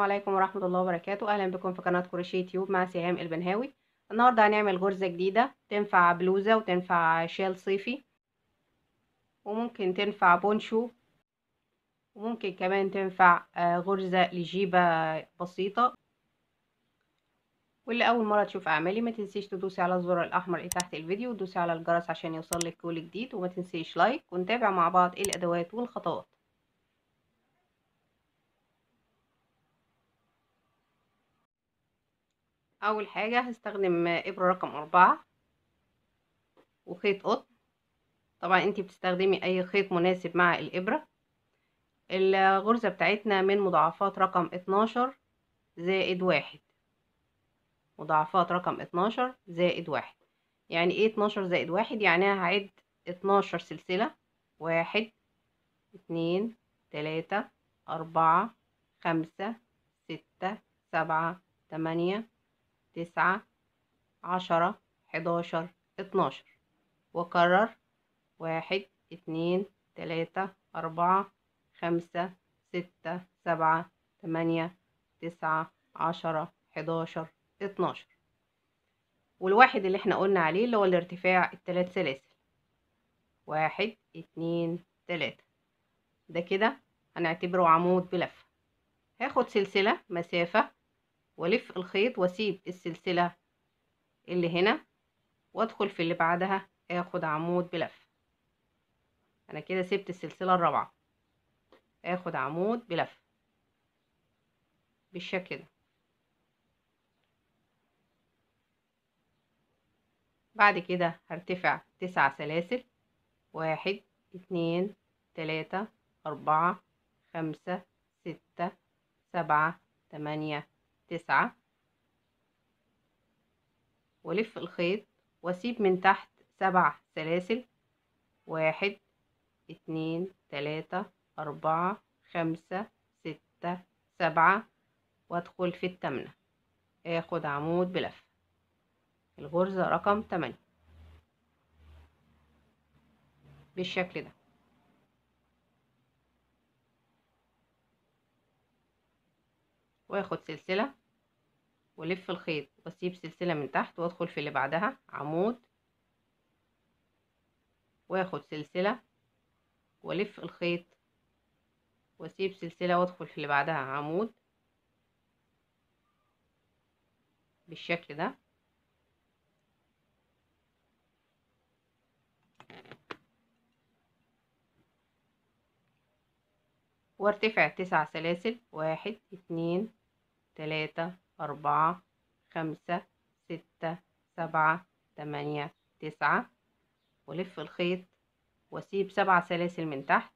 السلام عليكم ورحمة الله وبركاته أهلا بكم في قناة كروشيه تيوب مع سهام البنهاوي النهاردة هنعمل غرزة جديدة تنفع بلوزة وتنفع شال صيفي وممكن تنفع بونشو وممكن كمان تنفع آه، غرزة لجيبة بسيطة واللي أول مرة تشوف أعمالي ما تنسيش تدوسي على الزر الأحمر اللي تحت الفيديو وتدوسي على الجرس عشان يوصلك كل جديد وما تنسيش لايك ونتابع مع بعض إيه الأدوات والخطوات اول حاجة هستخدم ابرة رقم اربعة وخيط قطن طبعا انتي بتستخدمي اي خيط مناسب مع الابرة الغرزة بتاعتنا من مضاعفات رقم اتناشر زائد واحد مضاعفات رقم اتناشر زائد واحد يعني ايه اتناشر زائد واحد يعني هعد اتناشر سلسلة واحد اتنين تلاتة اربعة خمسة ستة سبعة تمانية تسعة عشرة حداشر اتناشر وأكرر واحد اتنين تلاتة أربعة خمسة ستة سبعة تمانية تسعة عشرة حداشر اتناشر والواحد اللي احنا قلنا عليه اللي هو الارتفاع التلات سلاسل واحد اتنين تلاتة ده كده هنعتبره عمود بلفة هاخد سلسلة مسافة والف الخيط واسيب السلسلة اللي هنا وادخل في اللي بعدها اخد عمود بلف انا كده سبت السلسلة الرابعة اخد عمود بلف بالشكل ده بعد كده هرتفع تسع سلاسل واحد اتنين تلاتة أربعة خمسة ستة سبعة تمانية تسعة والف الخيط واسيب من تحت سبع سلاسل واحد اتنين تلاتة أربعة خمسة ستة سبعة وادخل في التامنة اخد عمود بلفة الغرزة رقم تمانية بالشكل ده واخد سلسلة ولف الخيط واسيب سلسلة من تحت وادخل في اللي بعدها عمود واخد سلسلة والف الخيط واسيب سلسلة وادخل في اللي بعدها عمود بالشكل ده وارتفع تسع سلاسل واحد اتنين تلاتة أربعة خمسة ستة سبعة تمانية تسعة ولف الخيط وأسيب سبع سلاسل من تحت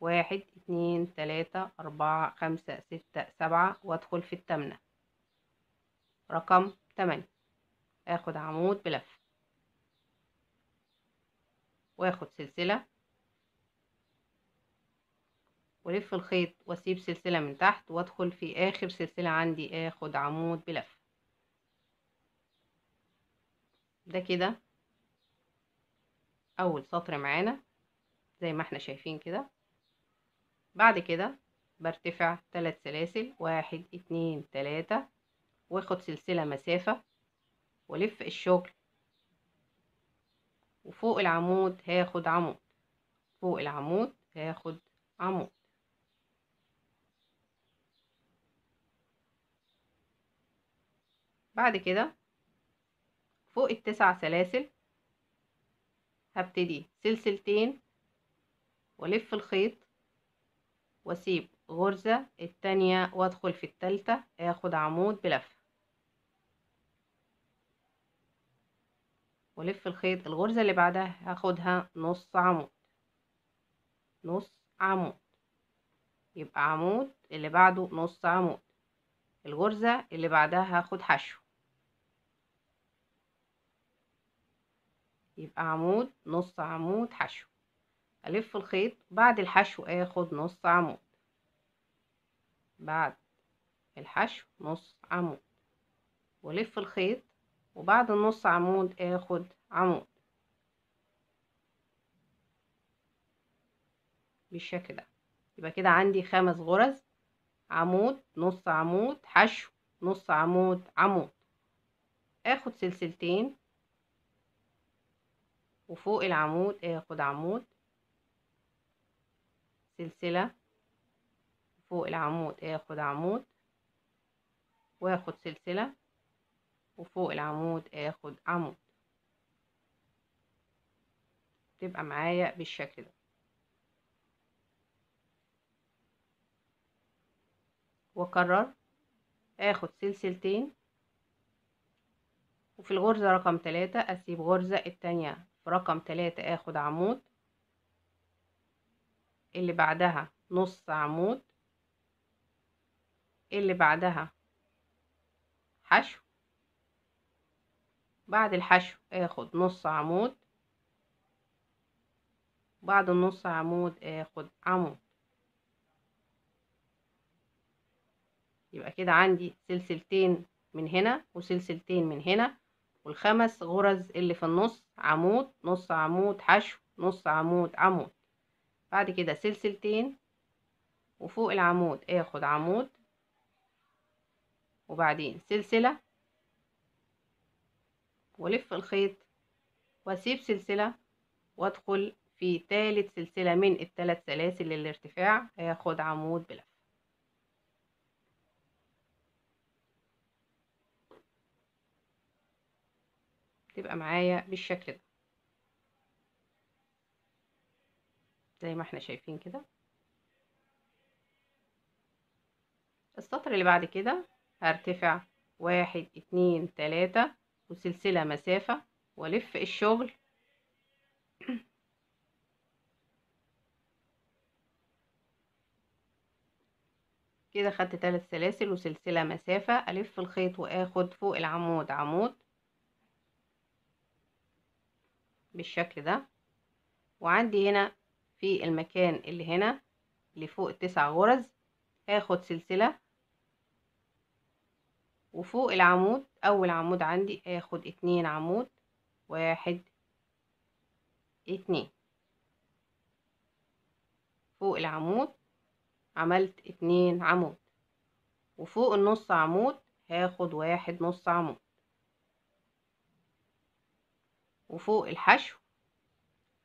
واحد اتنين تلاتة أربعة خمسة ستة سبعة وأدخل في التامنة رقم تمانية آخد عمود بلف وآخد سلسلة ولف الخيط واسيب سلسلة من تحت وادخل في اخر سلسلة عندي اخد آه، عمود بلف ده كده اول سطر معانا زي ما احنا شايفين كده بعد كده برتفع ثلاث سلاسل واحد اتنين تلاتة واخد سلسلة مسافة والف الشغل وفوق العمود هاخد عمود فوق العمود هاخد عمود بعد كده فوق التسع سلاسل هبتدي سلسلتين والف الخيط واسيب غرزة التانية وادخل في التالتة اخد عمود بلفة والف الخيط الغرزة اللي بعدها هاخدها نص عمود نص عمود يبقى عمود اللي بعده نص عمود الغرزة اللي بعدها هاخد حشو يبقى عمود نص عمود حشو ألف الخيط بعد الحشو آخد نص عمود بعد الحشو نص عمود ولف الخيط وبعد النص عمود آخد عمود بالشكل ده يبقى كده عندي خمس غرز عمود نص عمود حشو نص عمود عمود اخد سلسلتين وفوق العمود اخد آه، عمود سلسلة فوق العمود اخد آه، عمود واخد سلسلة وفوق العمود اخد آه، عمود تبقى معايا بالشكل ده واكرر اخد سلسلتين وفي الغرزة رقم ثلاثة اسيب غرزة التانية رقم تلاتة اخد عمود اللي بعدها نص عمود اللي بعدها حشو بعد الحشو اخد نص عمود بعد النص عمود اخد عمود يبقى كده عندي سلسلتين من هنا وسلسلتين من هنا والخمس غرز اللي في النص عمود نص عمود حشو نص عمود عمود بعد كده سلسلتين وفوق العمود اخد عمود وبعدين سلسلة ولف الخيط واسيب سلسلة وادخل في تالت سلسلة من التلات سلاسل للارتفاع اخد عمود بلف تبقى معايا بالشكل ده زي ما احنا شايفين كده السطر اللي بعد كده هرتفع واحد اتنين تلاتة وسلسلة مسافة ولف الشغل كده خدت تلات سلاسل وسلسلة مسافة ألف الخيط وآخد فوق العمود عمود بالشكل ده وعندي هنا في المكان اللي هنا اللي فوق التسع غرز هاخد سلسلة وفوق العمود اول عمود عندي هاخد اتنين عمود واحد اتنين فوق العمود عملت اتنين عمود وفوق النص عمود هاخد واحد نص عمود وفوق الحشو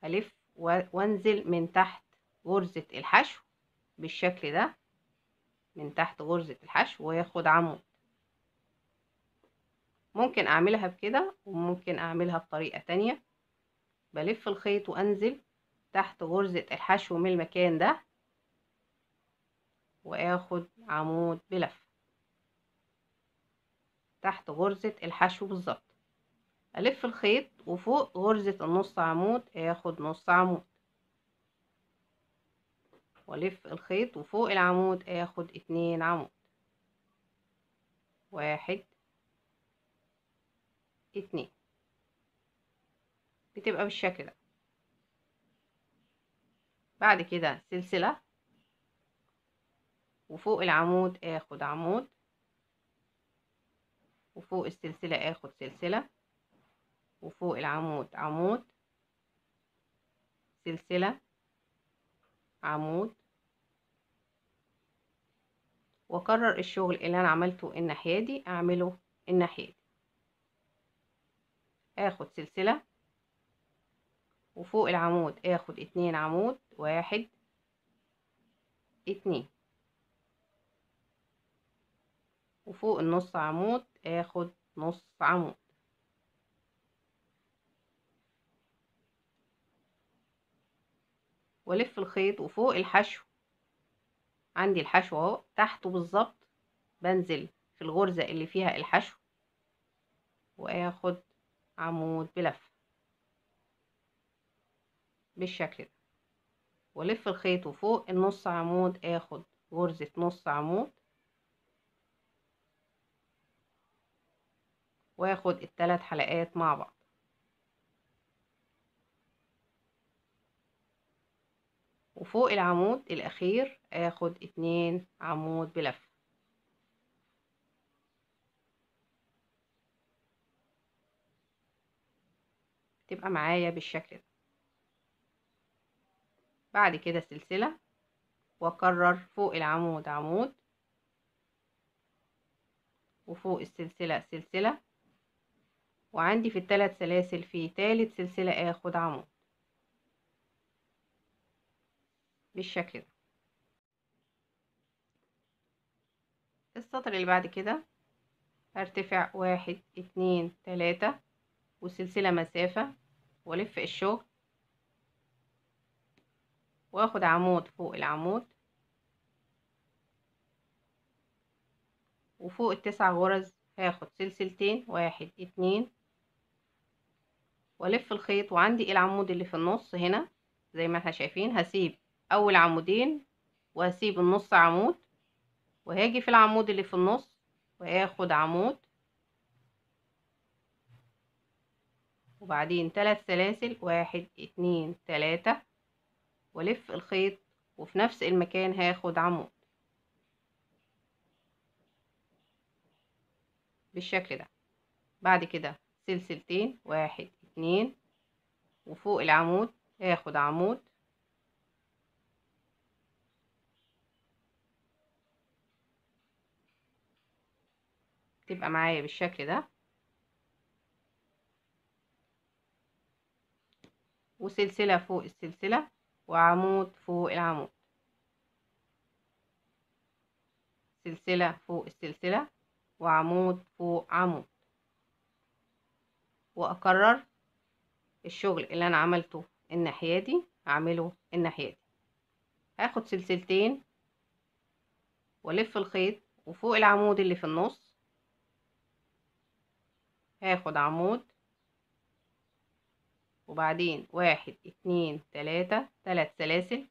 ألف وانزل من تحت غرزة الحشو بالشكل ده من تحت غرزة الحشو وياخد عمود ممكن أعملها بكده وممكن أعملها بطريقة تانية بلف الخيط وأنزل تحت غرزة الحشو من المكان ده وآخد عمود بلف تحت غرزة الحشو بالظبط ألف الخيط وفوق غرزة النص عمود آخد نص عمود وألف الخيط وفوق العمود آخد اتنين عمود واحد اتنين بتبقى بالشكل ده بعد كده سلسلة وفوق العمود آخد عمود وفوق السلسلة آخد سلسلة وفوق العمود عمود سلسلة عمود واكرر الشغل اللي انا عملته الناحية دي اعمله الناحية دي اخد سلسلة وفوق العمود اخد اتنين عمود واحد اتنين وفوق النص عمود اخد نص عمود والف الخيط وفوق الحشو عندي الحشو اهو تحته بالظبط بنزل في الغرزة اللي فيها الحشو واخد عمود بلفه بالشكل ده والف الخيط وفوق النص عمود اخد غرزة نص عمود واخد التلات حلقات مع بعض وفوق العمود الأخير آخد اتنين عمود بلفة تبقى معايا بالشكل ده بعد كده سلسلة وأكرر فوق العمود عمود وفوق السلسلة سلسلة وعندي في الثلاث سلاسل في ثالث سلسلة آخد عمود بالشكل ده السطر اللي بعد كده هرتفع واحد اتنين تلاتة وسلسلة مسافة والف الشغل واخد عمود فوق العمود وفوق التسع غرز هاخد سلسلتين واحد اتنين والف الخيط وعندي ايه العمود اللي في النص هنا زي ما احنا شايفين هسيب اول عمودين واسيب النص عمود وهاجي في العمود اللي في النص واخد عمود وبعدين ثلاث سلاسل واحد اتنين تلاتة والف الخيط وفي نفس المكان هاخد عمود بالشكل ده بعد كده سلسلتين واحد اتنين وفوق العمود هاخد عمود تبقى معايا بالشكل ده وسلسلة فوق السلسلة وعمود فوق العمود سلسلة فوق السلسلة وعمود فوق عمود وأكرر الشغل اللي أنا عملته الناحية دي أعمله الناحية دي هاخد سلسلتين وألف الخيط وفوق العمود اللي في النص هاخد عمود وبعدين واحد اتنين تلاتة تلات سلاسل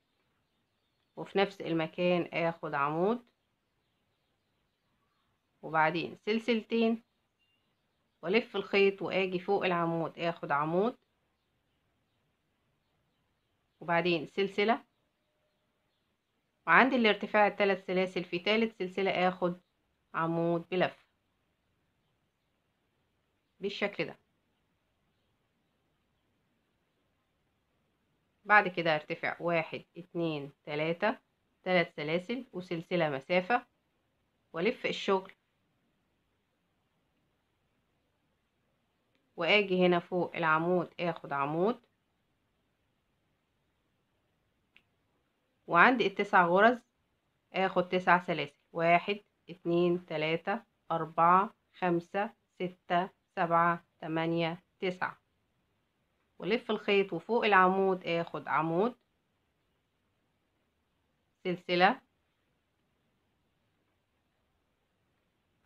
وفي نفس المكان اخد عمود وبعدين سلسلتين والف الخيط واجي فوق العمود اخد عمود وبعدين سلسلة وعند الارتفاع التلات سلاسل في تالت سلسلة اخد عمود بلفه بالشكل ده بعد كده هرتفع واحد اتنين تلاتة تلات سلاسل وسلسلة مسافة والف الشغل واجي هنا فوق العمود اخد عمود وعندي التسع غرز اخد تسع سلاسل واحد اتنين تلاتة اربعة خمسة ستة سبعة تمانية تسعة ولف الخيط وفوق العمود اخد عمود سلسلة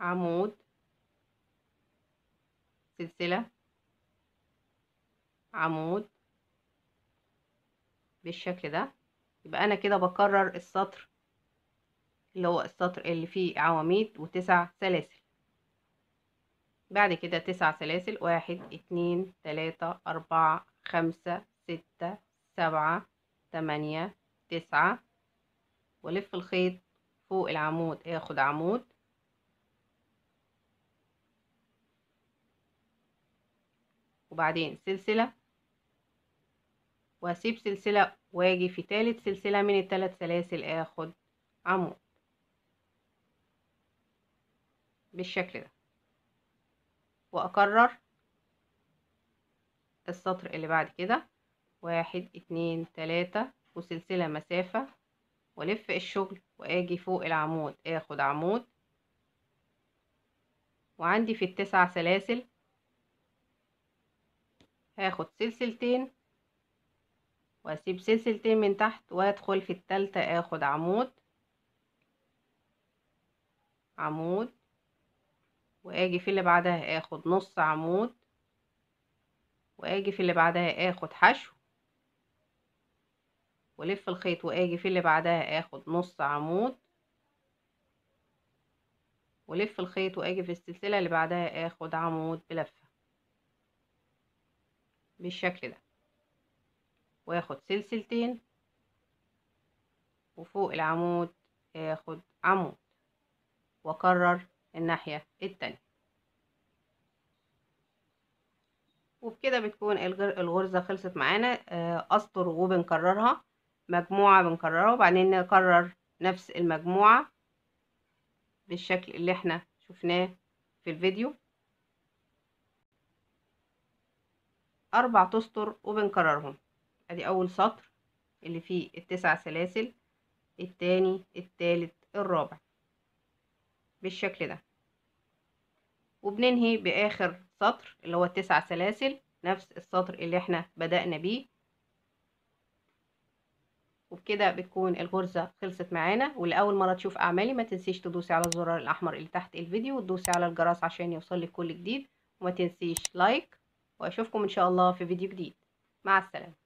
عمود سلسلة عمود بالشكل ده يبقى انا كده بكرر السطر اللي هو السطر اللي فيه عواميد وتسع سلاسل بعد كده تسع سلاسل واحد اتنين تلاتة أربعة خمسة ستة سبعة تمانية تسعة ولف الخيط فوق العمود اخد عمود وبعدين سلسلة واسيب سلسلة واجي في تالت سلسلة من التلات سلاسل اخد عمود بالشكل ده واكرر السطر اللي بعد كده واحد اتنين تلاتة وسلسلة مسافة والف الشغل واجي فوق العمود اخد عمود وعندي في التسع سلاسل هاخد سلسلتين واسيب سلسلتين من تحت وادخل في التالتة اخد عمود عمود واجي في اللي بعدها اخد نص عمود واجي في اللي بعدها اخد حشو والف الخيط واجي في اللي بعدها اخد نص عمود ولف الخيط واجي في السلسله اللي بعدها اخد عمود بلفه بالشكل ده واخد سلسلتين وفوق العمود اخد عمود واكرر الناحية التانية وبكده بتكون الغرزة خلصت معانا آه، أسطر وبنكررها مجموعة بنكررها وبعدين نكرر نفس المجموعة بالشكل اللي احنا شفناه في الفيديو أربع تسطر وبنكررهم أدي أول سطر اللي فيه التسع سلاسل التاني التالت الرابع بالشكل ده وبننهي باخر سطر اللي هو التسع سلاسل نفس السطر اللي احنا بدأنا بيه وبكده بتكون الغرزة خلصت معانا ولأول مرة تشوف أعمالي ما تنسيش تدوسي على الزرار الأحمر اللي تحت الفيديو وتدوسي على الجرس عشان يوصلك كل جديد وما تنسيش لايك وأشوفكم إن شاء الله في فيديو جديد مع السلامة